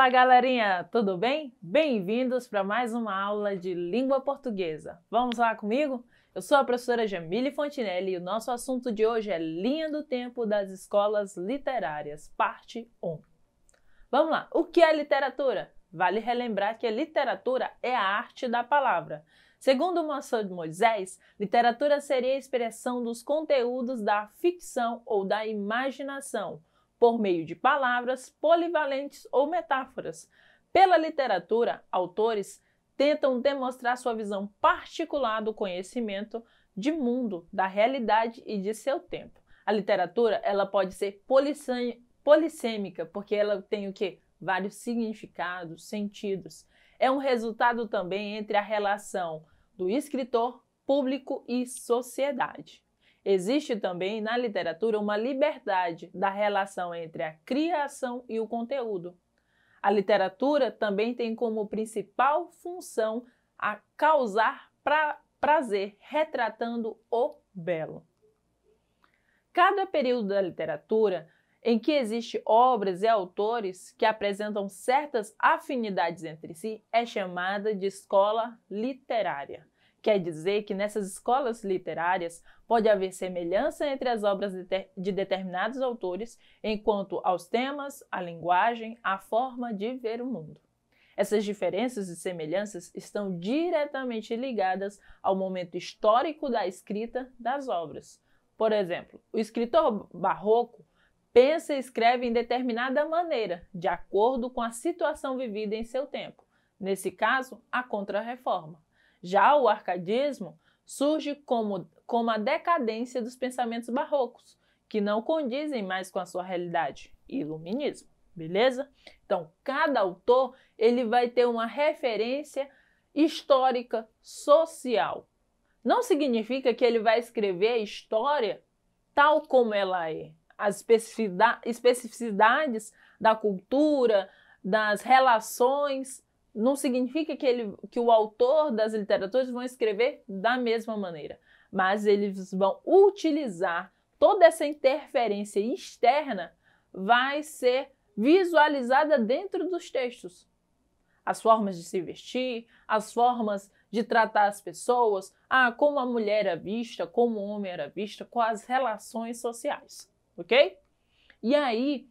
Olá, galerinha, tudo bem? Bem-vindos para mais uma aula de língua portuguesa. Vamos lá comigo? Eu sou a professora Jamile Fontinelli e o nosso assunto de hoje é Linha do Tempo das Escolas Literárias, parte 1. Vamos lá, o que é literatura? Vale relembrar que a literatura é a arte da palavra. Segundo de Moisés, literatura seria a expressão dos conteúdos da ficção ou da imaginação por meio de palavras polivalentes ou metáforas. Pela literatura, autores tentam demonstrar sua visão particular do conhecimento, de mundo, da realidade e de seu tempo. A literatura, ela pode ser polissêmica, porque ela tem o que? Vários significados, sentidos. É um resultado também entre a relação do escritor, público e sociedade. Existe também na literatura uma liberdade da relação entre a criação e o conteúdo. A literatura também tem como principal função a causar pra prazer, retratando o belo. Cada período da literatura em que existem obras e autores que apresentam certas afinidades entre si é chamada de escola literária. Quer dizer que nessas escolas literárias pode haver semelhança entre as obras de, de determinados autores enquanto aos temas, à linguagem, à forma de ver o mundo. Essas diferenças e semelhanças estão diretamente ligadas ao momento histórico da escrita das obras. Por exemplo, o escritor barroco pensa e escreve em determinada maneira, de acordo com a situação vivida em seu tempo. Nesse caso, a Contra-Reforma. Já o arcadismo surge como, como a decadência dos pensamentos barrocos, que não condizem mais com a sua realidade. Iluminismo, beleza? Então, cada autor ele vai ter uma referência histórica social. Não significa que ele vai escrever a história tal como ela é. As especificidades da cultura, das relações não significa que, ele, que o autor das literaturas vão escrever da mesma maneira, mas eles vão utilizar toda essa interferência externa vai ser visualizada dentro dos textos. As formas de se vestir, as formas de tratar as pessoas, ah, como a mulher era é vista, como o homem era vista, com as relações sociais, ok? E aí,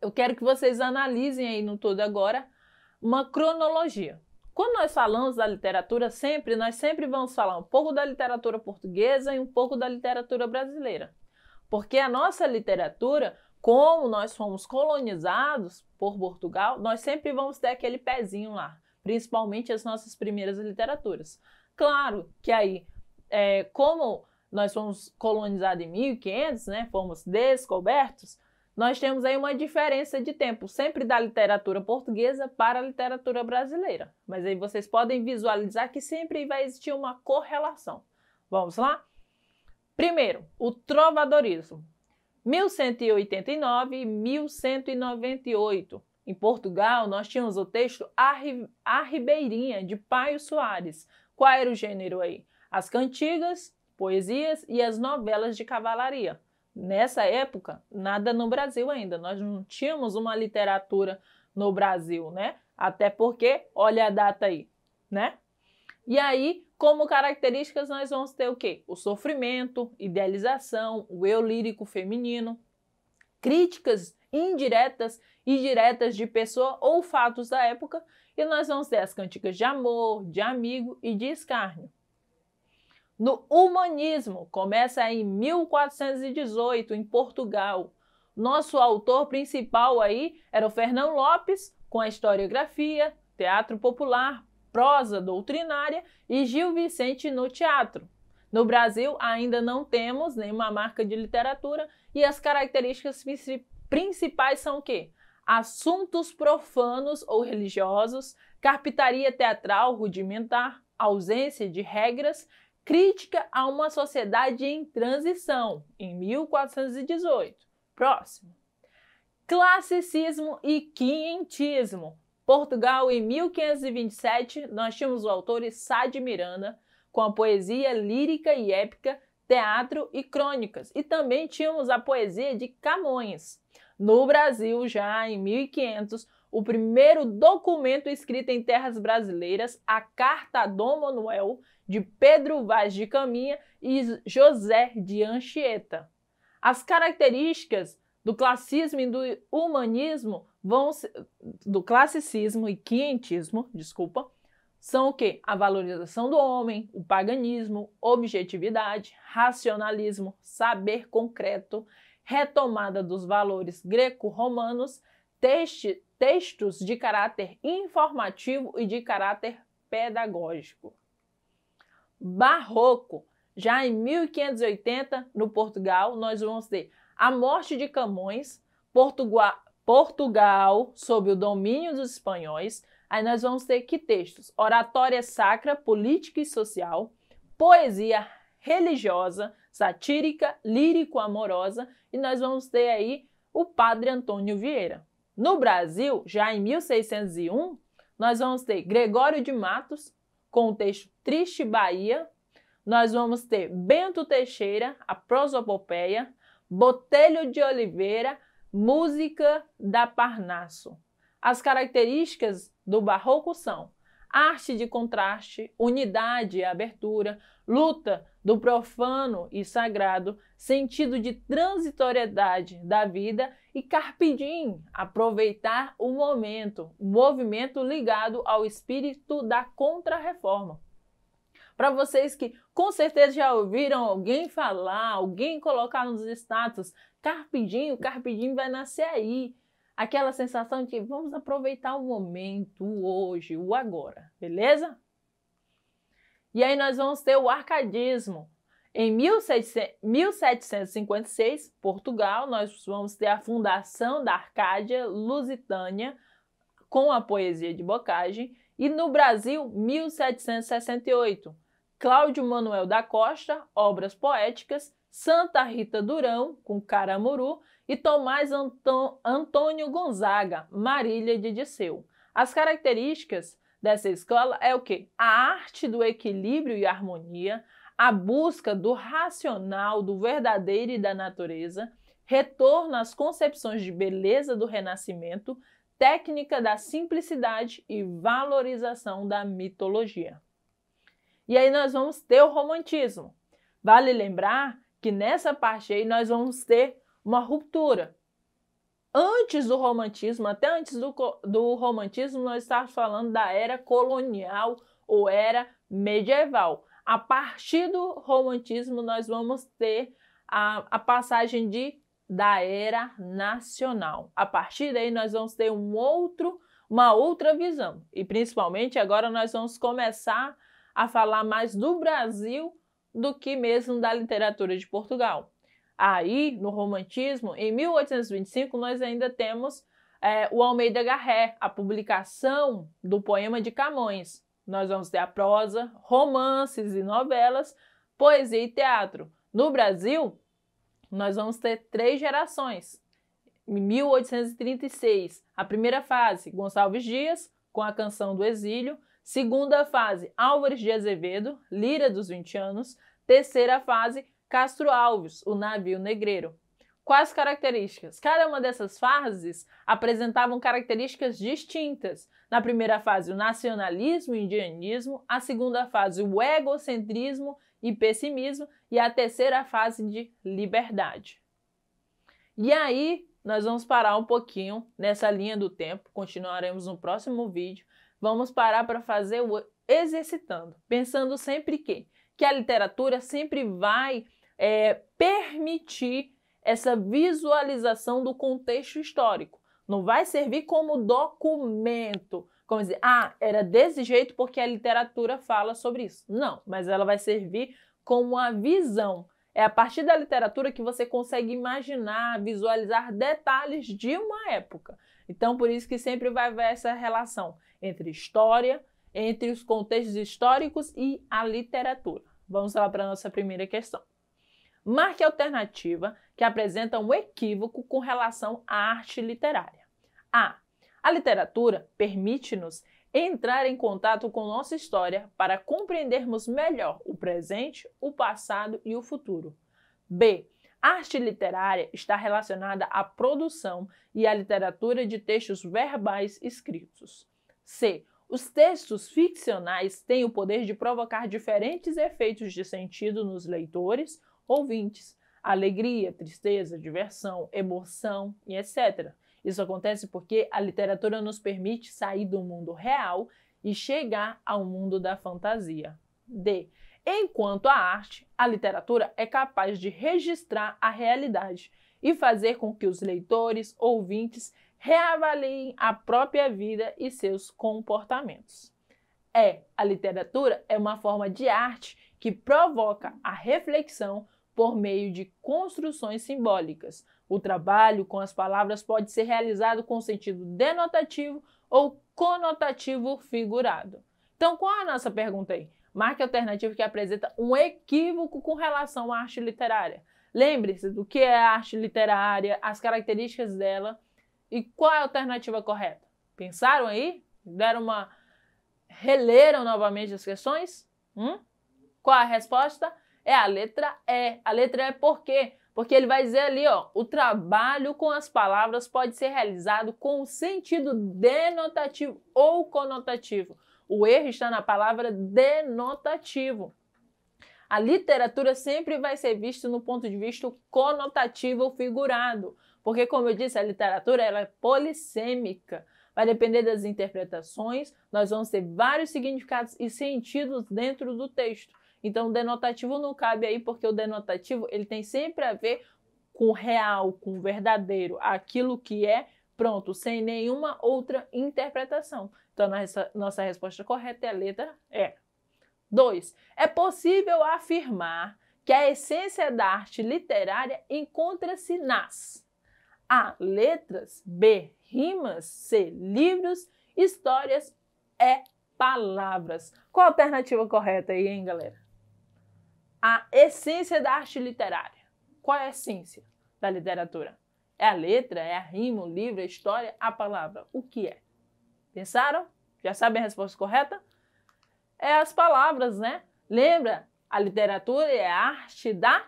eu quero que vocês analisem aí no todo agora uma cronologia. Quando nós falamos da literatura, sempre nós sempre vamos falar um pouco da literatura portuguesa e um pouco da literatura brasileira. Porque a nossa literatura, como nós fomos colonizados por Portugal, nós sempre vamos ter aquele pezinho lá, principalmente as nossas primeiras literaturas. Claro que aí, é, como nós fomos colonizados em 1500, né, fomos descobertos, nós temos aí uma diferença de tempo, sempre da literatura portuguesa para a literatura brasileira. Mas aí vocês podem visualizar que sempre vai existir uma correlação. Vamos lá? Primeiro, o trovadorismo. 1189 e 1198. Em Portugal, nós tínhamos o texto A Ribeirinha, de Paio Soares. Qual era o gênero aí? As cantigas, poesias e as novelas de cavalaria. Nessa época, nada no Brasil ainda. Nós não tínhamos uma literatura no Brasil, né? Até porque, olha a data aí, né? E aí, como características, nós vamos ter o quê? O sofrimento, idealização, o eu lírico feminino, críticas indiretas e diretas de pessoa ou fatos da época, e nós vamos ter as cantigas de amor, de amigo e de escárnio. No humanismo, começa em 1418 em Portugal. Nosso autor principal aí era o Fernão Lopes, com a historiografia, teatro popular, prosa doutrinária e Gil Vicente no teatro. No Brasil, ainda não temos nenhuma marca de literatura e as características principais são o quê? Assuntos profanos ou religiosos, carpintaria teatral rudimentar, ausência de regras Crítica a uma sociedade em transição, em 1418. Próximo. Classicismo e quientismo. Portugal, em 1527, nós tínhamos o autor Sá de Miranda, com a poesia lírica e épica, teatro e crônicas, e também tínhamos a poesia de Camões. No Brasil, já em 1500, o primeiro documento escrito em terras brasileiras, a Carta a Dom Manuel, de Pedro Vaz de Caminha e José de Anchieta. As características do classicismo e do humanismo vão do classicismo e quientismo, desculpa, são o que? A valorização do homem, o paganismo, objetividade, racionalismo, saber concreto, retomada dos valores greco-romanos, textos de caráter informativo e de caráter pedagógico barroco. Já em 1580, no Portugal, nós vamos ter a morte de Camões, Portugua Portugal sob o domínio dos espanhóis. Aí nós vamos ter que textos? Oratória sacra, política e social, poesia religiosa, satírica, lírico-amorosa, e nós vamos ter aí o padre Antônio Vieira. No Brasil, já em 1601, nós vamos ter Gregório de Matos, com o texto Triste Bahia. Nós vamos ter Bento Teixeira, a prosopopeia, Botelho de Oliveira, música da Parnasso. As características do barroco são arte de contraste, unidade e abertura, luta do profano e sagrado, sentido de transitoriedade da vida e carpidim, aproveitar o momento, movimento ligado ao espírito da contrarreforma. Para vocês que com certeza já ouviram alguém falar, alguém colocar nos status, carpidim, o carpidim vai nascer aí aquela sensação de vamos aproveitar o momento, o hoje, o agora, beleza? E aí nós vamos ter o arcadismo. Em 1756, Portugal, nós vamos ter a fundação da Arcádia Lusitânia com a poesia de Bocage e no Brasil, 1768, Cláudio Manuel da Costa, Obras Poéticas Santa Rita Durão, com Caramuru, e Tomás Antônio Gonzaga, Marília de Disseu. As características dessa escola é o que? A arte do equilíbrio e harmonia, a busca do racional, do verdadeiro e da natureza, retorno às concepções de beleza do Renascimento, técnica da simplicidade e valorização da mitologia. E aí nós vamos ter o romantismo. Vale lembrar que nessa parte aí nós vamos ter uma ruptura. Antes do romantismo, até antes do, do romantismo, nós estávamos falando da era colonial ou era medieval. A partir do romantismo, nós vamos ter a, a passagem de da era nacional. A partir daí, nós vamos ter um outro, uma outra visão. E principalmente agora nós vamos começar a falar mais do Brasil do que mesmo da literatura de Portugal. Aí, no romantismo, em 1825, nós ainda temos é, o Almeida Garré, a publicação do poema de Camões. Nós vamos ter a prosa, romances e novelas, poesia e teatro. No Brasil, nós vamos ter três gerações. Em 1836, a primeira fase, Gonçalves Dias, com a canção do exílio. Segunda fase, Álvares de Azevedo, Lira dos 20 anos. Terceira fase, Castro Alves, o navio negreiro. Quais características? Cada uma dessas fases apresentavam características distintas. Na primeira fase, o nacionalismo e indianismo, a segunda fase, o egocentrismo e pessimismo, e a terceira fase de liberdade. E aí, nós vamos parar um pouquinho nessa linha do tempo, continuaremos no próximo vídeo Vamos parar para fazer o exercitando, pensando sempre que, que a literatura sempre vai é, permitir essa visualização do contexto histórico. Não vai servir como documento, como dizer, ah, era desse jeito porque a literatura fala sobre isso. Não, mas ela vai servir como a visão. É a partir da literatura que você consegue imaginar, visualizar detalhes de uma época. Então, por isso que sempre vai haver essa relação entre história, entre os contextos históricos e a literatura. Vamos lá para a nossa primeira questão. Marque a alternativa que apresenta um equívoco com relação à arte literária. A. A literatura permite-nos entrar em contato com nossa história para compreendermos melhor o presente, o passado e o futuro. B. Arte literária está relacionada à produção e à literatura de textos verbais escritos. C. Os textos ficcionais têm o poder de provocar diferentes efeitos de sentido nos leitores, ouvintes, alegria, tristeza, diversão, emoção e etc. Isso acontece porque a literatura nos permite sair do mundo real e chegar ao mundo da fantasia. D. Enquanto a arte, a literatura é capaz de registrar a realidade e fazer com que os leitores, ouvintes, reavaliem a própria vida e seus comportamentos. É, a literatura é uma forma de arte que provoca a reflexão por meio de construções simbólicas. O trabalho com as palavras pode ser realizado com sentido denotativo ou conotativo figurado. Então, qual é a nossa pergunta aí? Marque alternativo que apresenta um equívoco com relação à arte literária. Lembre-se do que é a arte literária, as características dela e qual é a alternativa correta. Pensaram aí? Deram uma. releram novamente as questões? Hum? Qual a resposta? É a letra E. É, a letra E é por quê? Porque ele vai dizer ali, ó, o trabalho com as palavras pode ser realizado com o sentido denotativo ou conotativo. O erro está na palavra denotativo. A literatura sempre vai ser vista no ponto de vista conotativo ou figurado, porque, como eu disse, a literatura ela é polissêmica. Vai depender das interpretações, nós vamos ter vários significados e sentidos dentro do texto. Então, o denotativo não cabe aí, porque o denotativo ele tem sempre a ver com o real, com o verdadeiro, aquilo que é pronto, sem nenhuma outra interpretação. Então, nossa, resposta correta é a letra E. É. 2. É possível afirmar que a essência da arte literária encontra-se nas A. Letras, B. Rimas, C. Livros, histórias, E. Palavras. Qual a alternativa correta aí, hein, galera? A essência da arte literária. Qual é a essência da literatura? É a letra, é a rima, o livro, a história, a palavra. O que é? Pensaram? Já sabem a resposta correta? É as palavras, né? Lembra? A literatura é a arte da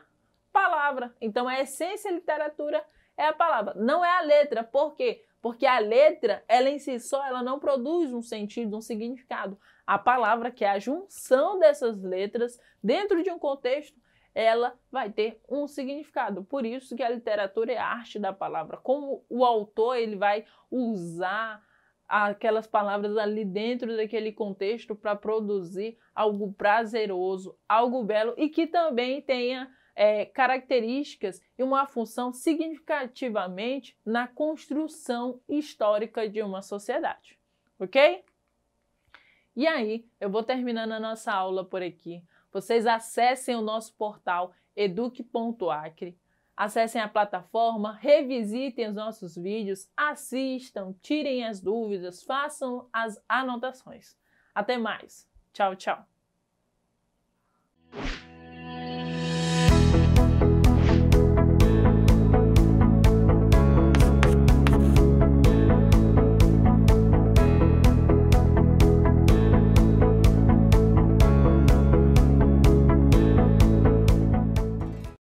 palavra. Então a essência da literatura é a palavra, não é a letra. Por quê? Porque a letra, ela em si só, ela não produz um sentido, um significado. A palavra, que é a junção dessas letras dentro de um contexto, ela vai ter um significado. Por isso que a literatura é a arte da palavra, como o autor ele vai usar aquelas palavras ali dentro daquele contexto para produzir algo prazeroso, algo belo e que também tenha é, características e uma função significativamente na construção histórica de uma sociedade, ok? E aí, eu vou terminando a nossa aula por aqui. Vocês acessem o nosso portal eduque.acre Acessem a plataforma, revisitem os nossos vídeos, assistam, tirem as dúvidas, façam as anotações. Até mais. Tchau, tchau.